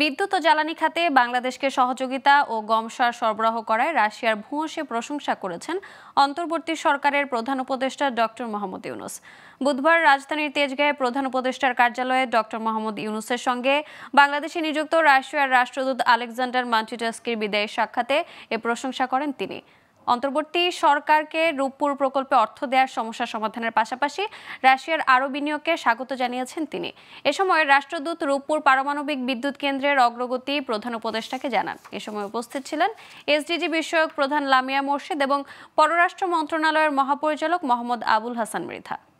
বিদ্যুৎ ও জ্বালানি খাতে বাংলাদেশকে সহযোগিতা ও গমসার সরবরাহ করায় রাশিয়ার ভূয়সী প্রশংসা করেছেন অন্তর্বর্তী সরকারের প্রধান উপদেষ্টা ডক্টর মোহাম্মদ ইউনুস বুধবার রাজধানীর তেজগাঁয়ে প্রধান উপদেষ্টার কার্যালয়ে ডক্টর মোহাম্মদ ইউনুসের সঙ্গে বাংলাদেশে নিযুক্ত রাশিয়ার রাষ্ট্রদূত আলেকজান্ডার মান্টিটাস্কির বিদায়ের সাক্ষাতে এ প্রশংসা করেন তিনি অন্তর্বর্তী সরকারকে রূপপুর প্রকল্পে অর্থ দেওয়ার সমস্যা সমাধানের পাশাপাশি রাশিয়ার আরও বিনিয়োগকে স্বাগত জানিয়েছেন তিনি এ সময় রাষ্ট্রদূত রূপপুর পারমাণবিক বিদ্যুৎ কেন্দ্রের অগ্রগতি প্রধান উপদেষ্টাকে জানান এ সময় উপস্থিত ছিলেন এসডিজি বিষয়ক প্রধান লামিয়া মোর্শেদ এবং পররাষ্ট্র মন্ত্রণালয়ের মহাপরিচালক মোহাম্মদ আবুল হাসান মৃধা